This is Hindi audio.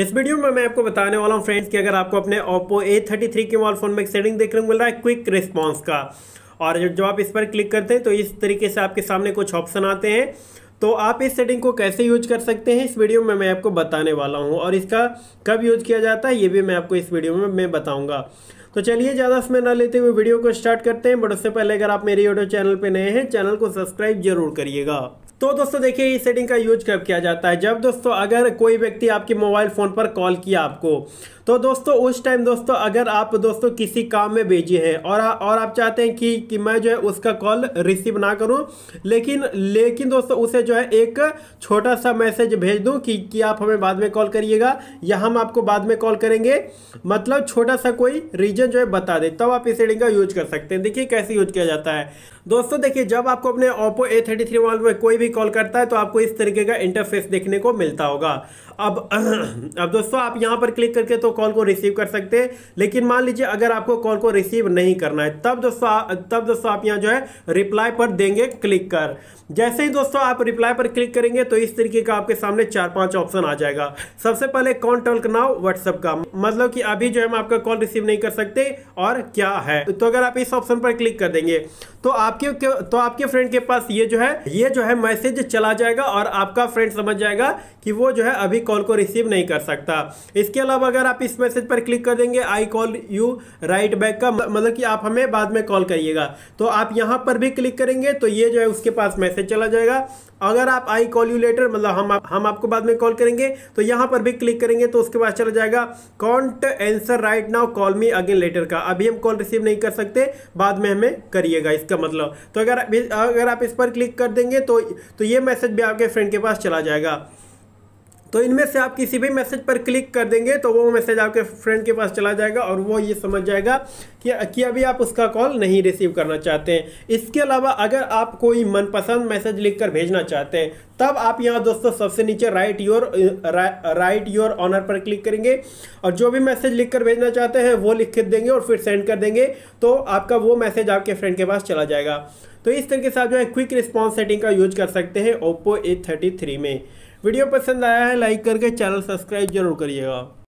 इस वीडियो में मैं आपको बताने वाला हूँ फ्रेंड्स कि अगर आपको अपने ओप्पो ए थर्टी थ्री के मोबाइल फोन में एक सेटिंग देखने को मिल रहा है क्विक रिस्पॉन्स का और जब आप इस पर क्लिक करते हैं तो इस तरीके से आपके सामने कुछ ऑप्शन आते हैं तो आप इस सेटिंग को कैसे यूज कर सकते हैं इस वीडियो में मैं आपको बताने वाला हूँ और इसका कब यूज किया जाता है ये भी मैं आपको इस वीडियो में मैं बताऊँगा तो चलिए ज़्यादा समय ना लेते हुए वीडियो को स्टार्ट करते हैं बट उससे पहले अगर आप मेरे यूट्यूब चैनल पर नए हैं चैनल को सब्सक्राइब जरूर करिएगा तो दोस्तों देखिए इस सेटिंग का यूज कब किया जाता है जब दोस्तों अगर कोई व्यक्ति आपके मोबाइल फ़ोन पर कॉल किया आपको तो दोस्तों उस टाइम दोस्तों अगर आप दोस्तों किसी काम में बिजी हैं और आ, और आप चाहते हैं कि कि मैं जो है उसका कॉल रिसीव ना करूं लेकिन लेकिन दोस्तों उसे जो है एक छोटा सा मैसेज भेज दूं कि कि आप हमें बाद में कॉल करिएगा या हम आपको बाद में कॉल करेंगे मतलब छोटा सा कोई रीजन जो है बता दें तब तो आप इस सेटिंग का यूज कर सकते हैं देखिए कैसे यूज किया जाता है दोस्तों देखिए जब आपको अपने ओप्पो ए थर्टी थ्री में कोई भी भी कॉल करता है तो आपको इस तरीके का इंटरफेस देखने को मिलता होगा अब अब दोस्तों आप यहां पर क्लिक करके तो कॉल को रिसीव कर सकते हैं लेकिन मान लीजिए अगर आपको कॉल को रिसीव नहीं करना है तब दोस्तों तब दोस्तों आप यहां जो है रिप्लाई पर देंगे क्लिक कर जैसे ही दोस्तों आप रिप्लाई पर क्लिक करेंगे तो इस तरीके का आपके सामने चार पांच ऑप्शन आ जाएगा सबसे पहले कौन टॉल्क नाउ व्हाट्सएप का मतलब कि अभी जो है हम आपका कॉल रिसीव नहीं कर सकते और क्या है तो अगर आप इस ऑप्शन पर क्लिक कर देंगे तो आपके तो आपके फ्रेंड के पास ये जो है ये जो है मैसेज मैसेज चला जाएगा और आपका फ्रेंड समझ जाएगा कि वो जो है अभी कॉल को रिसीव नहीं कर सकता इसके अलावा अगर आप इस मैसेज पर क्लिक कर देंगे I call you right back का मतलब कि आप हमें बाद में कॉल करिएगा तो आप यहाँ पर भी क्लिक करेंगे तो ये जो है उसके पास मैसेज चला जाएगा अगर आप आई कॉल यू लेटर मतलब हम हम आपको बाद में कॉल करेंगे तो यहाँ पर भी क्लिक करेंगे तो उसके बाद चला जाएगा can't answer right now call me again later का अभी हम कॉल रिसीव नहीं कर सकते बाद में हमें करिएगा इसका मतलब तो अगर अगर आप इस पर क्लिक कर देंगे तो तो ये मैसेज भी आपके फ्रेंड के पास चला जाएगा तो इनमें से आप किसी भी मैसेज पर क्लिक कर देंगे तो वो मैसेज आपके फ्रेंड के पास चला जाएगा और वो ये समझ जाएगा कि, कि अभी आप उसका कॉल नहीं रिसीव करना चाहते हैं इसके अलावा अगर आप कोई मनपसंद मैसेज लिखकर भेजना चाहते हैं तब आप यहाँ दोस्तों सबसे नीचे राइट योर रा, राइट योर ऑनर पर क्लिक करेंगे और जो भी मैसेज लिख कर भेजना चाहते हैं वो लिख देंगे और फिर सेंड कर देंगे तो आपका वो मैसेज आपके फ्रेंड के पास चला जाएगा तो इस तरीके से आप जो है क्विक रिस्पॉन्स सेटिंग का यूज कर सकते हैं ओप्पो ए में वीडियो पसंद आया है लाइक करके चैनल सब्सक्राइब जरूर करिएगा